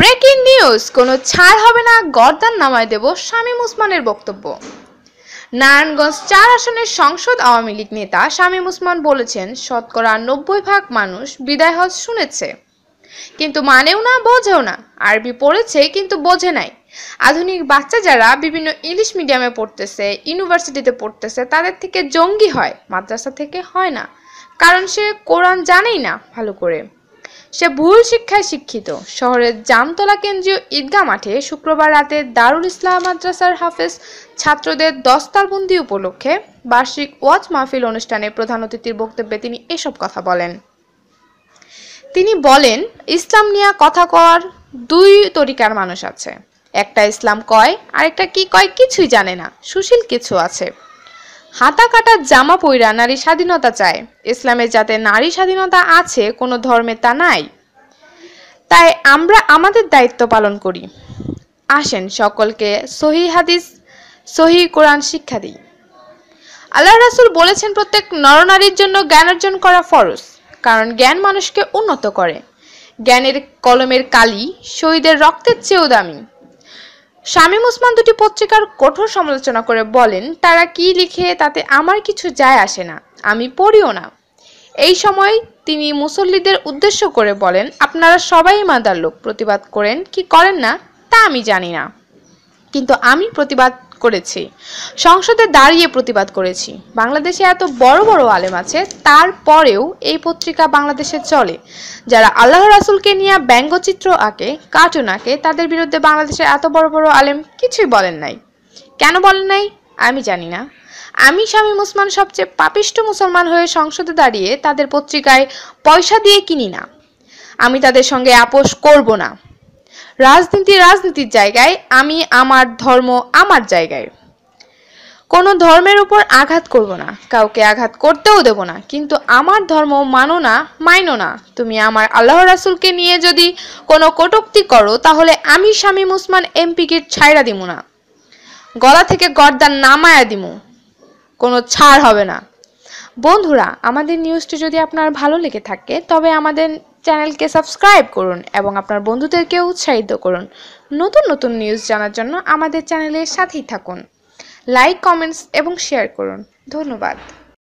breaking news কোনো ছাড় হবে না গর্দান নামায় দেব শামীম উসমানের বক্তব্য নারায়ণগঞ্জ চার আসনের সংসদ আওয়ামী লীগ নেতা শামীম উসমান বলেছেন শতকরা নব্বই ভাগ মানুষ বিদায় হজ শুনেছে কিন্তু মানেও না বোঝেও না আরবি পড়েছে কিন্তু বোঝে নাই আধুনিক বাচ্চা যারা বিভিন্ন ইংলিশ মিডিয়ামে পড়তেছে ইউনিভার্সিটিতে পড়তেছে তাদের থেকে জঙ্গি হয় মাদ্রাসা থেকে হয় না কারণ সে কোরআন জানেই না ভালো করে সে ভুল শিক্ষায় শিক্ষিত শহরের জামতলা কেন্দ্রীয় ঈদগাহ মাঠে শুক্রবার রাতে দারুল ইসলাম মাদ্রাসার হাফেজ ছাত্রদের দস্তারবন্দি উপলক্ষে বার্ষিক ওয়াজ মাহফিল অনুষ্ঠানে প্রধান অতিথির বক্তব্যে তিনি এসব কথা বলেন তিনি বলেন ইসলাম নিয়ে কথা কওয়ার দুই তরিকার মানুষ আছে একটা ইসলাম কয় আরেকটা কি কয় কিছুই জানে না সুশীল কিছু আছে হাতা কাটার জামা পইরা নারী স্বাধীনতা চায় ইসলামে যাতে নারী স্বাধীনতা আছে কোনো ধর্মে তা নাই তাই আমরা আমাদের দায়িত্ব পালন করি আসেন সকলকে সহি হাদিস সহি কোরআন শিক্ষা দিই আল্লাহ রাসুল বলেছেন প্রত্যেক নরনারীর জন্য জ্ঞান অর্জন করা ফরজ কারণ জ্ঞান মানুষকে উন্নত করে জ্ঞানের কলমের কালি শহীদের রক্তের চেয়েও দামি শামীম ওসমান দুটি পত্রিকার কঠোর সমালোচনা করে বলেন তারা কি লিখে তাতে আমার কিছু যায় আসে না আমি পড়িও না এই সময় তিনি মুসল্লিদের উদ্দেশ্য করে বলেন আপনারা সবাই মাদার লোক প্রতিবাদ করেন কি করেন না তা আমি জানি না কিন্তু আমি প্রতিবাদ করেছি সংসদে দাঁড়িয়ে প্রতিবাদ করেছি বাংলাদেশে এত বড় বড় আলেম আছে তারপরেও এই পত্রিকা বাংলাদেশে চলে যারা আল্লাহ রাসুলকে নিয়ে ব্যঙ্গচিত্র আঁকে কার্টুন আঁকে তাদের বিরুদ্ধে বাংলাদেশের এত বড় বড় আলেম কিছুই বলেন নাই কেন বলেন নাই আমি জানি না আমি স্বামী মুসলমান সবচেয়ে পাপিষ্ট মুসলমান হয়ে সংসদে দাঁড়িয়ে তাদের পত্রিকায় পয়সা দিয়ে কিনি না আমি তাদের সঙ্গে আপোষ করব না রাজনীতি রাজনীতির জায়গায় আমি আমার ধর্ম আমার জায়গায় কোনো ধর্মের উপর আঘাত করব না কাউকে আঘাত করতেও দেব না কিন্তু আমার ধর্ম মানো না মাইনো না তুমি আমার আল্লাহ রাসুলকে নিয়ে যদি কোনো কটুক্তি করো তাহলে আমি স্বামী মুসমান এমপিকে ছাইরা দিব না গলা থেকে গর্দার নামায়া দিব কোনো ছাড় হবে না বন্ধুরা আমাদের নিউজটি যদি আপনার ভালো লেগে থাকে তবে আমাদের চ্যানেলকে সাবস্ক্রাইব করুন এবং আপনার বন্ধুদেরকে উৎসাহিত করুন নতুন নতুন নিউজ জানার জন্য আমাদের চ্যানেলের সাথেই থাকুন লাইক কমেন্টস এবং শেয়ার করুন ধন্যবাদ